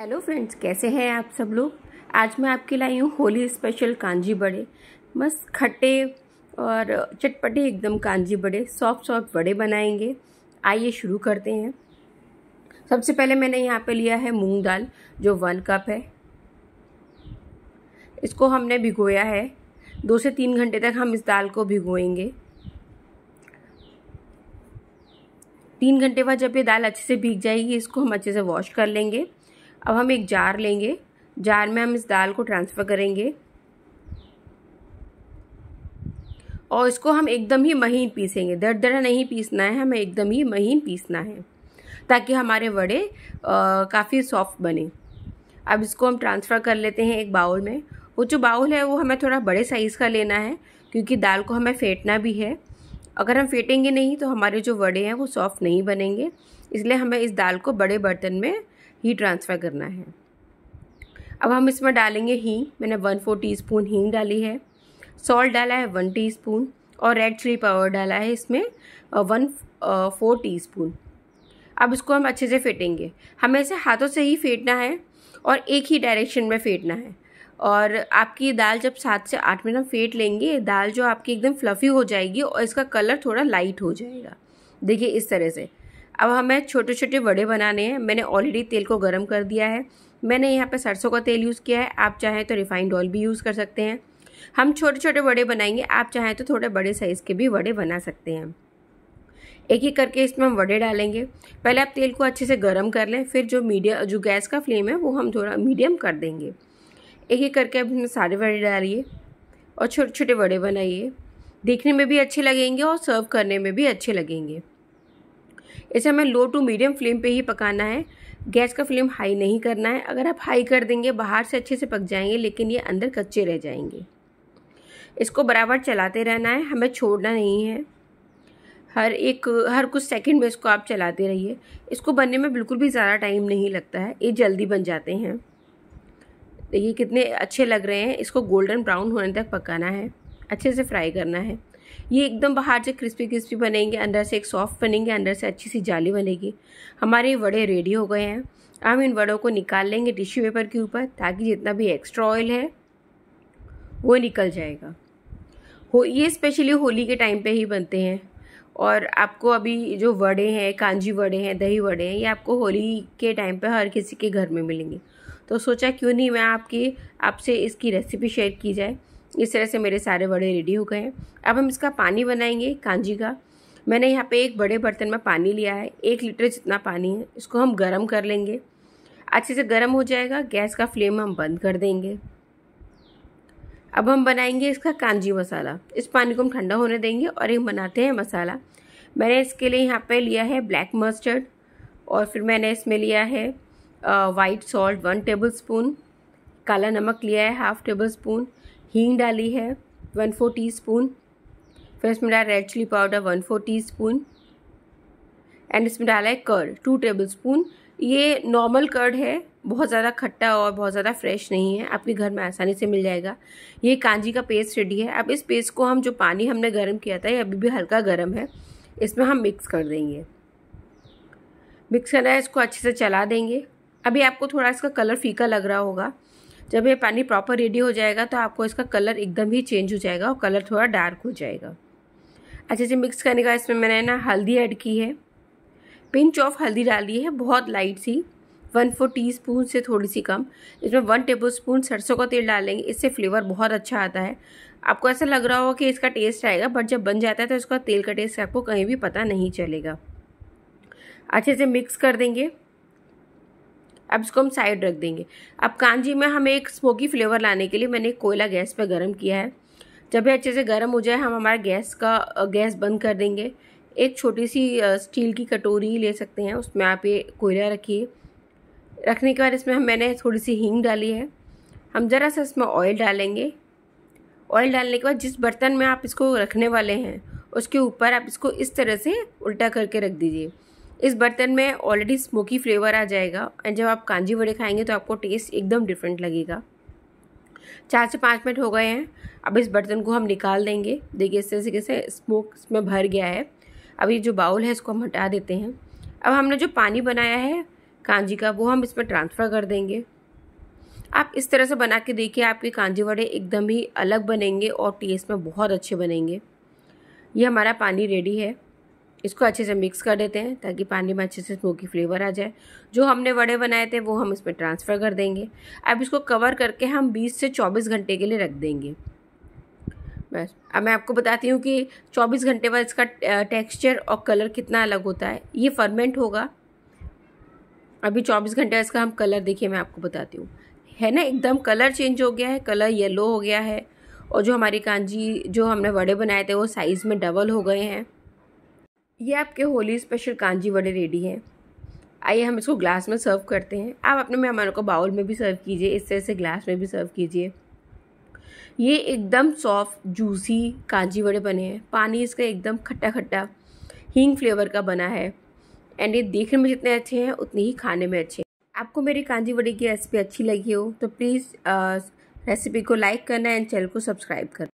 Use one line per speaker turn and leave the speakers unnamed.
hello friends कैसे हैं आप सब लोग आज मैं आपके लाई हूँ होली स्पेशल कांजी बड़े बस खट्टे और चटपटे एकदम कांजी बड़े सॉफ्ट सॉफ्ट बड़े बनाएंगे आइए शुरू करते हैं सबसे पहले मैंने यहाँ पे लिया है मूंग दाल जो वन कप है इसको हमने भिगोया है दो से तीन घंटे तक हम इस दाल को भिगोएंगे तीन घंटे बाद जब ये दाल अच्छे से भीग जाएगी इसको हम अच्छे से वॉश कर लेंगे अब हम एक जार लेंगे जार में हम इस दाल को ट्रांसफ़र करेंगे और इसको हम एकदम ही महीन पीसेंगे दर दर नहीं पीसना है हमें एकदम ही महीन पीसना है ताकि हमारे वड़े काफ़ी सॉफ्ट बने अब इसको हम ट्रांसफ़र कर लेते हैं एक बाउल में वो जो बाउल है वो हमें थोड़ा बड़े साइज़ का लेना है क्योंकि दाल को हमें फेंटना भी है अगर हम फेंटेंगे नहीं तो हमारे जो वड़े हैं वो सॉफ्ट नहीं बनेंगे इसलिए हमें इस दाल को बड़े बर्तन में ही ट्रांसफ़र करना है अब हम इसमें डालेंगे हींग मैंने वन फोर टी स्पून हींग डाली है सॉल्ट डाला है वन टी स्पून और रेड चिली पाउडर डाला है इसमें वन फोर टी स्पून अब इसको हम अच्छे से फेंटेंगे हमें इसे हाथों से ही फेंटना है और एक ही डायरेक्शन में फेंटना है और आपकी दाल जब सात से आठ मिनट हम फेंट लेंगे दाल जो आपकी एकदम फ्लफ़ी हो जाएगी और इसका कलर थोड़ा लाइट हो जाएगा देखिए इस तरह से अब हमें छोटे छोटे वड़े बनाने हैं मैंने ऑलरेडी तेल को गर्म कर दिया है मैंने यहाँ पर सरसों का तेल यूज़ किया है आप चाहें तो रिफाइंड ऑयल भी यूज़ कर सकते हैं हम छोटे छोटे वड़े बनाएंगे आप चाहें तो थोड़े बड़े साइज़ के भी वड़े बना सकते हैं एक ही करके इसमें हम वड़े डालेंगे पहले आप तेल को अच्छे से गर्म कर लें फिर जो मीडियम जो गैस का फ्लेम है वो हम थोड़ा मीडियम कर देंगे एक ही करके अब इसमें सारे वड़े डालिए और छोटे छोटे वड़े बनाइए देखने में भी अच्छे लगेंगे और सर्व करने में भी अच्छे लगेंगे इसे हमें लो टू मीडियम फ्लेम पे ही पकाना है गैस का फ्लेम हाई नहीं करना है अगर आप हाई कर देंगे बाहर से अच्छे से पक जाएंगे लेकिन ये अंदर कच्चे रह जाएंगे इसको बराबर चलाते रहना है हमें छोड़ना नहीं है हर एक हर कुछ सेकंड में इसको आप चलाते रहिए इसको बनने में बिल्कुल भी ज़्यादा टाइम नहीं लगता है ये जल्दी बन जाते हैं देखिए कितने अच्छे लग रहे हैं इसको गोल्डन ब्राउन होने तक पकाना है अच्छे से फ्राई करना है ये एकदम बाहर से क्रिस्पी क्रिस्पी बनेंगे अंदर से एक सॉफ्ट बनेंगे अंदर से अच्छी सी जाली बनेगी हमारे वड़े रेडी हो गए हैं हम इन वड़ों को निकाल लेंगे टिश्यू पेपर के ऊपर ताकि जितना भी एक्स्ट्रा ऑयल है वो निकल जाएगा हो ये स्पेशली होली के टाइम पे ही बनते हैं और आपको अभी जो वड़े हैं कांजी वड़े हैं दही वड़े हैं ये आपको होली के टाइम पे हर किसी के घर में मिलेंगे तो सोचा क्यों नहीं मैं आपकी आपसे इसकी रेसिपी शेयर की जाए इस तरह से मेरे सारे वड़े रेडी हो गए हैं अब हम इसका पानी बनाएंगे कांजी का मैंने यहाँ पे एक बड़े बर्तन में पानी लिया है एक लीटर जितना पानी है इसको हम गर्म कर लेंगे अच्छे से गर्म हो जाएगा गैस का फ्लेम हम बंद कर देंगे अब हम बनाएंगे इसका कांजी मसाला इस पानी को हम ठंडा होने देंगे और एक बनाते हैं मसाला मैंने इसके लिए यहाँ पे लिया है ब्लैक मस्टर्ड और फिर मैंने इसमें लिया है white salt one tablespoon काला नमक लिया है हाफ टेबल स्पून हींग डाली है वन फोर टी स्पून फिर इसमें डाला red chilli powder one four teaspoon and इसमें डाला है कर्ड टू टेबल स्पून ये नॉर्मल कर्ड है बहुत ज़्यादा खट्टा और बहुत ज़्यादा फ्रेश नहीं है आपके घर में आसानी से मिल जाएगा ये कांजी का पेस्ट रेडी है अब इस पेस्ट को हम जो पानी हमने गर्म किया था ये अभी भी हल्का गर्म है इसमें हम मिक्स कर देंगे मिक्स करना है इसको अच्छे से चला देंगे अभी आपको थोड़ा इसका कलर फीका लग रहा होगा जब ये पानी प्रॉपर रेडी हो जाएगा तो आपको इसका कलर एकदम ही चेंज हो जाएगा और कलर थोड़ा डार्क हो जाएगा अच्छे से मिक्स करने का इसमें मैंने ना हल्दी ऐड की है पिंच ऑफ हल्दी डाली है बहुत लाइट सी वन फोर टी स्पून से थोड़ी सी कम इसमें वन टेबल स्पून सरसों का तेल डालेंगे इससे फ्लेवर बहुत अच्छा आता है आपको ऐसा लग रहा होगा कि इसका टेस्ट आएगा बट जब बन जाता है तो इसका तेल का टेस्ट आपको कहीं भी पता नहीं चलेगा अच्छे से मिक्स कर देंगे अब इसको हम साइड रख देंगे अब कांजी में हमें एक स्मोकी फ्लेवर लाने के लिए मैंने कोयला गैस पर गर्म किया है जब भी अच्छे से गर्म हो जाए हम हमारा गैस का गैस बंद कर देंगे एक छोटी सी स्टील की कटोरी ले सकते हैं उसमें आप ये कोयला रखिए रखने के बाद इसमें हम मैंने थोड़ी सी हींग डाली है हम ज़रा सा इसमें ऑयल डालेंगे ऑयल डालने के बाद जिस बर्तन में आप इसको रखने वाले हैं उसके ऊपर आप इसको इस तरह से उल्टा करके रख दीजिए इस बर्तन में ऑलरेडी स्मोकी फ्लेवर आ जाएगा एंड जब आप कांजी वड़े खाएंगे तो आपको टेस्ट एकदम डिफरेंट लगेगा चार से पाँच मिनट हो गए हैं अब इस बर्तन को हम निकाल देंगे देखिए इस तरीके से स्मोक इसमें भर गया है अब ये जो बाउल है इसको हम हटा देते हैं अब हमने जो पानी बनाया है कांजी का वो हम इसमें ट्रांसफ़र कर देंगे आप इस तरह से बना के देखिए आपके कांजी वड़े एकदम ही अलग बनेंगे और टेस्ट में बहुत अच्छे बनेंगे ये हमारा पानी रेडी है इसको अच्छे से मिक्स कर देते हैं ताकि पानी में अच्छे से स्मोकी फ्लेवर आ जाए जो हमने वड़े बनाए थे वो हम इसमें ट्रांसफ़र कर देंगे अब इसको कवर करके हम 20 से 24 घंटे के लिए रख देंगे बस अब मैं आपको बताती हूँ कि 24 घंटे बाद इसका टेक्सचर और कलर कितना अलग होता है ये फर्मेंट होगा अभी 24 घंटे इसका हम कलर देखिए मैं आपको बताती हूँ है ना एकदम कलर चेंज हो गया है कलर येलो हो गया है और जो हमारी कांजी जो हमने वड़े बनाए थे वो साइज़ में डबल हो गए हैं ये आपके होली स्पेशल कांजी वड़े रेडी हैं आइए हम इसको ग्लास में सर्व करते हैं आप अपने मेहमानों को बाउल में भी सर्व कीजिए इस तरह से ग्लास में भी सर्व कीजिए ये एकदम सॉफ्ट जूसी कांजी वड़े बने हैं पानी इसका एकदम खट्टा खट्टा हींग फ्लेवर का बना है एंड ये देखने में जितने अच्छे हैं उतने ही खाने में अच्छे हैं आपको मेरी कांजी वड़े की रेसिपी अच्छी लगी हो तो प्लीज़ रेसिपी uh, को लाइक करना एंड चैनल को सब्सक्राइब करना